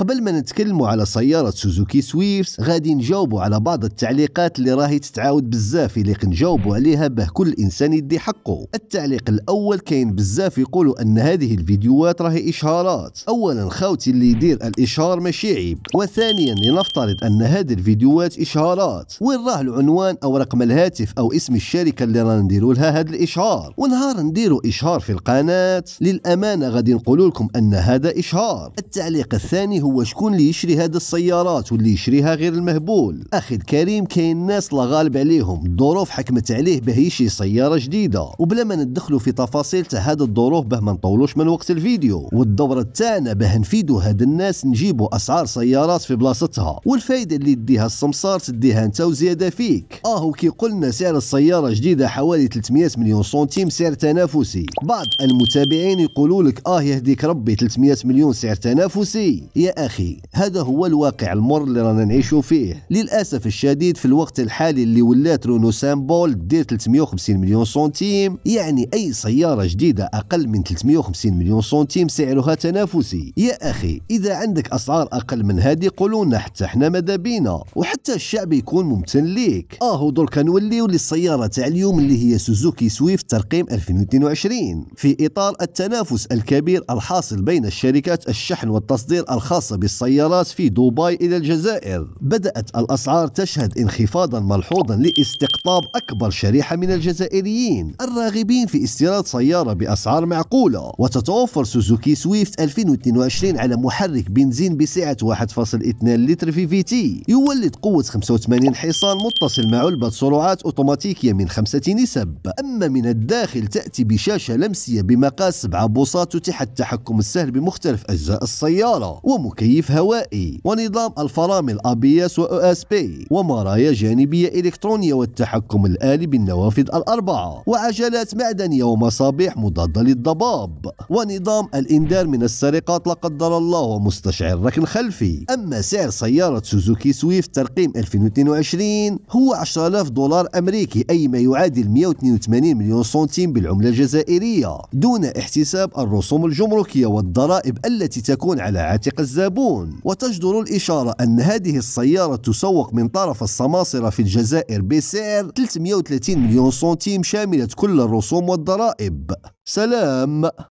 قبل ما نتكلموا على سيارة سوزوكي سويفت غادي نجاوبوا على بعض التعليقات اللي راهي تتعاود بزاف اللي نجاوبوا عليها باه كل انسان يدي حقه التعليق الاول كاين بزاف يقولوا ان هذه الفيديوهات راهي اشهارات اولا خاوتي اللي يدير الاشهار ماشي عيب وثانيا لنفترض ان هذه الفيديوهات اشهارات وين راه العنوان او رقم الهاتف او اسم الشركة اللي رانا نديروا لها هذا الاشهار ونهار نديروا اشهار في القناة للامانة غادي نقول لكم ان هذا اشهار التعليق الثاني هو هو شكون اللي يشري هاد السيارات واللي يشريها غير المهبول اخي الكريم كاين ناس لا غالب عليهم الظروف حكمت عليه باه يشري سياره جديده وبلا ما ندخلوا في تفاصيل تاع هاد الظروف باه ما نطولوش من وقت الفيديو والدوره تاعنا باه نفيدوا هاد الناس نجيبوا اسعار سيارات في بلاصتها والفائده اللي تديها السمسار تديها انت وزياده فيك اه وكي قلنا سعر السياره جديده حوالي 300 مليون سنتيم سعر تنافسي بعض المتابعين يقولوا لك اه يهديك ربي 300 مليون سعر تنافسي يا أخي هذا هو الواقع المر اللي رانا نعيشو فيه للأسف الشديد في الوقت الحالي اللي ولات رونو سامبول دير 350 مليون سنتيم يعني أي سيارة جديدة أقل من 350 مليون سنتيم سعرها تنافسي يا أخي إذا عندك أسعار أقل من هذه قولونا حتى احنا ماذا بينا وحتى الشعب يكون ممتن ليك آه درك نوليو للسيارة تاع اليوم اللي هي سوزوكي سويفت ترقيم 2022 في إطار التنافس الكبير الحاصل بين الشركات الشحن والتصدير الخاص الخاصة بالسيارات في دبي إلى الجزائر بدأت الأسعار تشهد انخفاضا ملحوظا لاستقطاب أكبر شريحة من الجزائريين الراغبين في استيراد سيارة بأسعار معقولة وتتوفر سوزوكي سويفت 2022 على محرك بنزين بسعة 1.2 لتر في في تي يولد قوة 85 حصان متصل مع علبة سرعات أوتوماتيكية من 5 نسب أما من الداخل تأتي بشاشة لمسية بمقاس 7 بوصات تتيح التحكم السهل بمختلف أجزاء السيارة ومختلف مكيف هوائي ونظام الفرامل ABS و OSP ومرايا جانبية إلكترونية والتحكم الآلي بالنوافذ الأربعة وعجلات معدنية ومصابيح مضادة للضباب ونظام الإنذار من السرقات لا قدر الله ومستشعر ركن خلفي أما سعر سيارة سوزوكي سويفت ترقيم 2022 هو 10000 دولار أمريكي أي ما يعادل 182 مليون سنتيم بالعملة الجزائرية دون احتساب الرسوم الجمركية والضرائب التي تكون على عاتق الزائر كذابون وتجدر الإشارة أن هذه السيارة تسوق من طرف الصماصرة في الجزائر بسعر 330 مليون سنتيم شاملة كل الرسوم والضرائب سلام